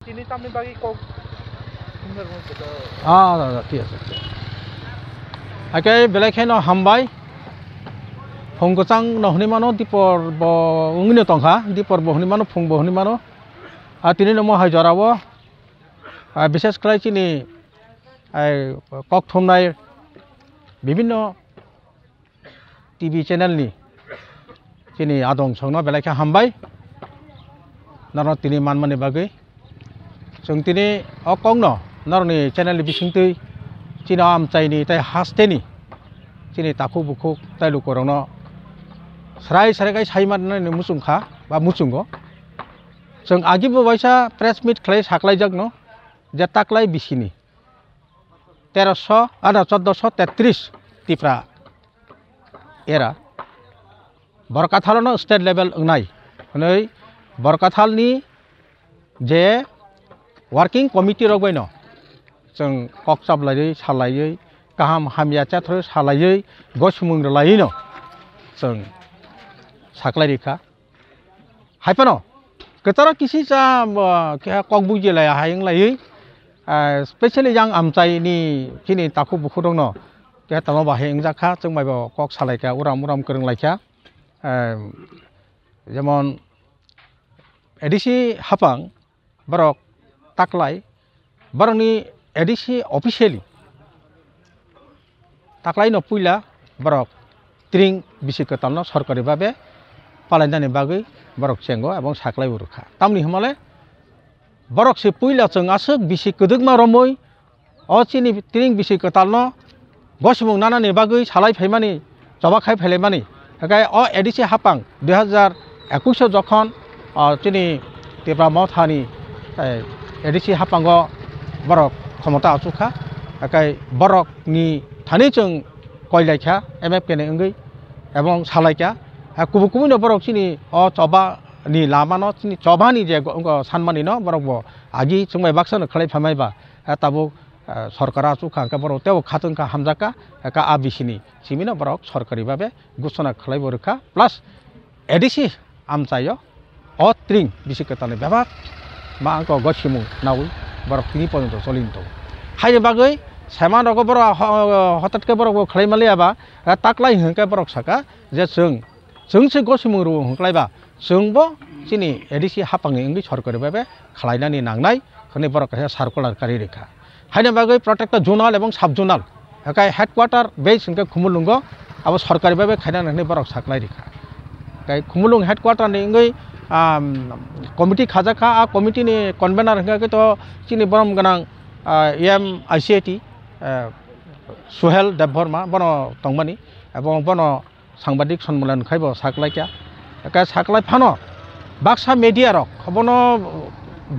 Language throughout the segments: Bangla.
Ini tapi bagi kau benar macam tu. Ah, tak tahu siapa. Okay, belakang ini hambai. Pungkusang nohni mana di por bohunginya tengah di por bohuni mana pung bohuni mana. Ati ini nama hajarah wo. Bisnes kali ini, kau thom nai, berbeza TV channel ni, ini adong semua belakang hambai, nara tini man mana bagai. sungtini okong no norni channel ni bisingtui chino am chaini tai hasteni chini takhu bukhu tai lukorong no sarai sarai kai saiman ni musung kha ba musung go जों आगिबो बायसा प्रेस मिट खालाय साख्लायजाक न जे ताक्लाय बिसिनि तेरस आदा चौदस तेत्रिस तिफ्रा एरा बरकाथालन स्टेट लेभेल ओंनाय नै बरकाथालनि जे वर्किंग कमिटी रगै न जों कक्साब लायै सालायै गाहाम हामिया चाथ्र सालायै गसमुंग्रा लायै न जों साख्लाय रैखा हायफा न गोथारा किसि जा ककबु जिल्लाया हायं लायै स्पेसियेलि जों आमचायनि खिनि ताखु बुखु दं न बे हातामा बाहाय जाखा जों माइबा कक सालायखा उराम उराम गोरोंलायखा जेमन एडिसि हाफां बारक ताक्लाय बार'नि एडिसि अफिसियेलि ताक्लायनो पुइला बरक त्रिं बिसिखो तामनो सरकारि भाबे पालायनानि बागै बरक चेंगो एबं साक्लाय उरुखा तामनि हमाले बरक से पुइला चों आसुक बिसि कोदोगमा रमै अचिनि त्रिं बिसिखो तालनो गसमुं नानानि बागै सालाय फैमानि जबा खाय फैलायमानि हेखाय अ एडिसि हापां दुइ हाजार एकुइस' जखन चिनि तेब्रा मावथानि এডিচি হাপাঙ্গ বরক ক্ষমতা আচুখা একাই বরক নি থানে চং কয়লাইখা এম এফ কেন অঙ্গি এবং সালাইখা কুবু কুবু নরক চিনি অ চবা নি লামান চিনি চবা নি যে সানমানি ন বরক ব আগি চুমাই বাকসান খেলাই ফামাইবা তাবো চৰকাৰ আচুখা আঙ্কা বরক তেও খাতুঙ্কা হামজাকা একা আবিসিনি সিমিন বরক সরকারি ভাবে ঘোষণা খেলাইব রেখা প্লাস এডিসি আমচাই অ ত্রিং বিশেষ কেতালে ব্যবহার मा आंखौ गसिमु नावै बरक तिनि पर्यन्त सलिनथौ हायरे बागै साइमा रग बर हथातके बरक खालायमालियाबा ताकलाय होंखा बरक साका जे जों जोंसो गसिमु रु होंख्लायबा जोंबो जोंनि एडिसि हाफांनि ओंगि सरकारिबाबे खालायनानै नांनाय होननाय बरक सार्कुलारकारि रेखा हायने बागै प्रत्येकটা জোনাল এবং সাব জোনাল হেকাই হেডকোয়ার্টার বেস हिंखा खुमुलुंगो अब सरकारिबाबे खायना नांनाय बरक साकलाय रेखा खाय खुमुलुं हेडकোয়ার্टारनि ओंगै committee khaja kha a committee ni convener hingga ke to chini borom ganang em ICIT Sohel Debbarma বন টংমানী এবং বন সাংবাদিক সন্মিলন খাইব সাকলাইকা একে সাকলাই ফান বাক্সা মেডিয়ারক বন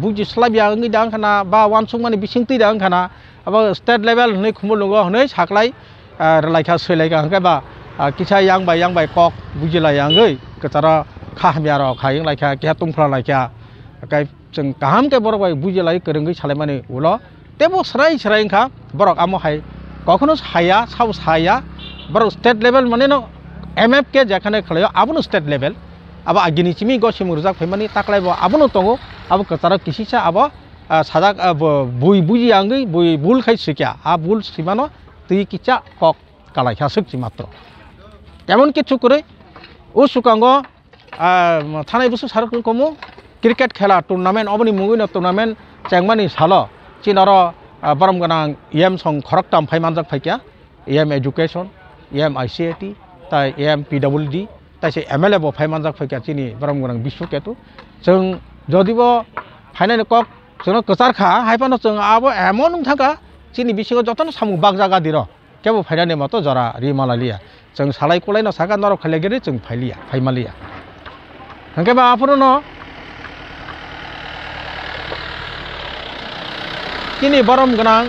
বুজি স্লাবিয়া ওই দাং খানা বা ওয়ানসংমানি বিসিংতি দাং খানা এবং স্টেট লেভেল হই খুমুল নগ হই সাকলাই লাইখা সৈলাইকা হংকাই হ্যাঁ বা কিসা ইয়াং বাই ইয়াং বাই কক বুজিলাই আঙৈ কেতারা khá mẹ লাইকা কেহা những লাইকা kia kia tung phá lại বুঝে লাই chừng cả ham tế bờ bay bùi খা বরক আমো হাই কখনো হাইয়া সাউ হাইয়া বরক স্টেট লেভেল মানে ন এম এফ কে যেখানে খেলায় আবনো স্টেট লেভেল আবো আগিনি চিমি গসিম রোজা ফেমানি তাকলাইব আবনো তঙ্গো আবো কচার কিসিসা আবো সাজা বই বুঝি আঙ্গি বই বুল খাই শিখিয়া আ বুল সিমানো তুই কিচা কক কালাই হ্যাঁ শিখছি মাত্র এমন কিছু করে ও সুকাঙ্গ থানায় বসে সারক কমু ক্রিকেট খেলা টুর্নামেন্ট অবনি মুগুইন টুর্নামেন্ট চেংমানি সালো চিনর বরম গান এম সং খরক তাম ফাইমানজাক ফাইকা M education M I C I T তাই এম পি ডাবল ডি তাই সে এম এল এ ফাইমানজাক ফাইকা চিনি বরম গান বিশ্ব কেতু যেন যদিব ফাইনাল কক যেন কচার খা হাইফানো যেন আবো এমন থাকা চিনি বিশ্ব যতন সামু বাক জাগা দির কেবো ফাইনালি মতো জরা রিমালালিয়া যেন সালাই কলাই না সাকা নর খালেগেরি যেন ফাইলিয়া ফাইমালিয়া Okay, ಹಂಗೆ ಬಾ no, kini barom ganang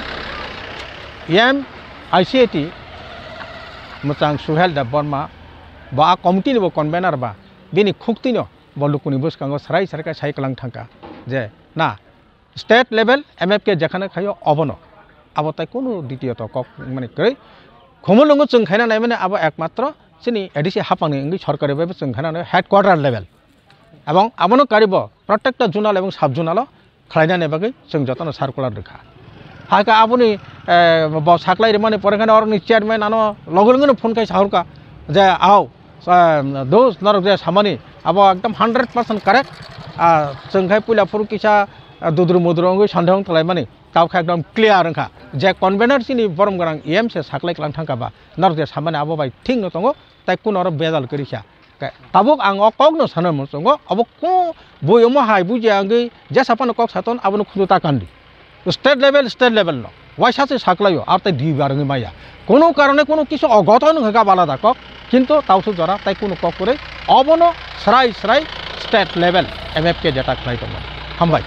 yam ICT mutang suhel da barma ba komiti bo convener ba bini khukti no bolu kuni bus kango sarai sarka sai kalang thanga je na state level MFK jakhana khayo abono abotai kono দ্বিতীয়ত কক মানে কই খমলঙ্গ চুং খাইনা নাই মানে আবো একমাত্র চিনি এডিসি হাপাং ইংলিশ সরকারের ভাবে চুং খাইনা headquarter level এবং ଆମନ কারিব প্রত্যেকটা ଜୁନାଲ এবং ସାବ୍ ଜୁନାଲ ଖେଳାଇନା ନେବାକି ସେଇ ଯତ୍ନ ସାର୍କୁଲାର ରେଖା আপনি সাকলাই মানে পরেখানে অরনি চেয়ারম্যান আনো লগলঙ্গনে ফোন খাই সাহরকা যে আও দোষ নরক যে সামানি আবো একদম হান্ড্রেড পার্সেন্ট কারেক্ট আর চংখাই পুলাপুর কিসা দুদ্রু মুদ্রঙ্গি সন্দেহ তলাই মানে তাওখা একদম ক্লিয়ার ওখা যে কনভেনারসি সিনি বরম গরাং এম সে সাকলাই থাকা বা নরক যে সামানি আবো বাই ঠিক নতঙ্গ তাই কোন অর বেজাল করিসা ke kabok ang okok no sana mo songo abok ko boyo mo hai bu jang ge ja sapan kok saton abon khuntu ta kandi state level state level ন ওয়াই সাথে সাকলাইও আর তাই ডি বারঙে মাইয়া কোনো কারণে কোনো কিছু অগত হেঁকা বালাদা কক কিন্তু তাওসু জরা তাই কোনো কক করে অবন সরাই সরাই state level M F K যেটা খাই তোমার হামবাই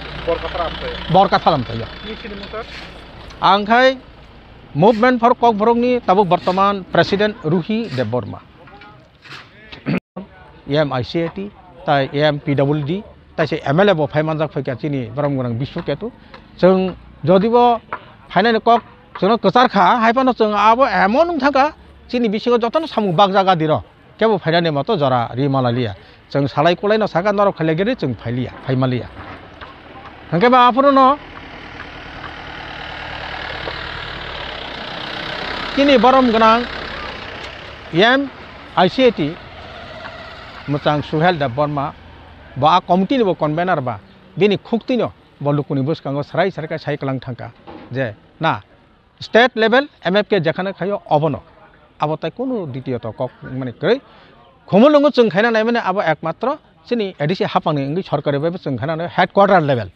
বরকাথা লামতাই आंखाय मुभमेन्ट फर कक भरकनि ताबो बर्तमान president Ruhi Debbarma M I C I T তাই A M P double D তাইছে এম এল এ ফাইমানজাক ফাইকা চিনি ব্রম গোনা বিশ্বকেতু যেন যদি ফাইনাল কক যেন কচার খা হাইফানো যেন আবো এমন থাকা চিনি বিশ্ব যতন সামু বাক জাগা দির কেব ফাইনানি মতো জরা রি মালালিয়া যেন সালাই কলাই নাকা নর খালেগেরি যেন ফাইলিয়া ফাইমালিয়া হ্যাঁ বা আপুর ন কিনি বরম গনাং M I C I T mutang suhel da borma ba a committee bo convener ba bini khukti no bo lukuni bus kango sarai sarka sai kalang thangka je na state level mfk jakhana khayo obono আবতাই কোনো দ্বিতীয়ত কক মানে কৈ ঘুমলঙ্গ চুংখাইনা নাই মানে আবার একমাত্র চিনি এডিসি হাফাংনি ইংগি সরকারি ভাবে চুংখাইনা নাই হেডকোয়ার্টার লেভেল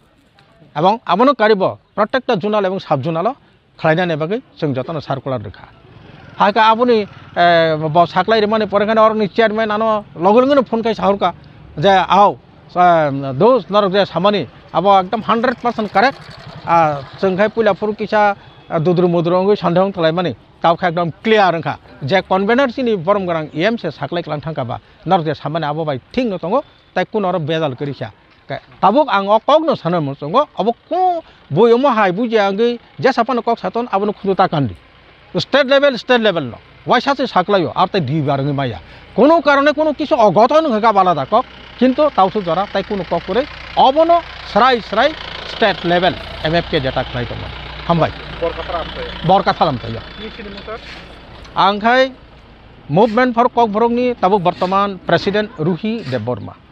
এবং আমনো কারিব প্রত্যেকটা জোনাল এবং সাব জোনাল খাইনা নেবাকে চুং যতন সার্কুলার রেখা हाका आपुनि साकलाई माने परखाने और चेयरमैन आनो लगलगनो फोन खाई साहुरका जे आओ दोस्त नरक जे सामानी अब एकदम हंड्रेड पार्सेंट करेक्ट जोंखाय पुलाफोर किसा दुद्रु मुद्रुंगै सान्दों तलाय माने दावखा एकदम क्लियर ओंखा जे कन्भेनर सिनि बरम गोनां एम से साकलाय खालां थांखाबा नरक जे सामानी अब बाय थिं दङ ताइ कुनर बेजाल करिसा tabuk ang okok no sana mo songo abo ko boyo mo hai bu jangi jasa pan kok saton abo no kudu takandi state level state level ন ওয়াই সাথে সাকলাইও আর তাই দুই বার মাইয়া কোনো কারণে কোনো কিছু অগতন ঘেকা বালা থাকক কিন্তু তাও তাওসু জরা তাই কোনো কক করে অবন স্রাই স্রাই state level M F K যেটা খাই তোমরা হামবাই বরকাথা তাই আংখাই মুভমেন্ট ফর কক ভরক নিয়ে তাবুক বর্তমান প্রেসিডেন্ট রুহি দেববর্মা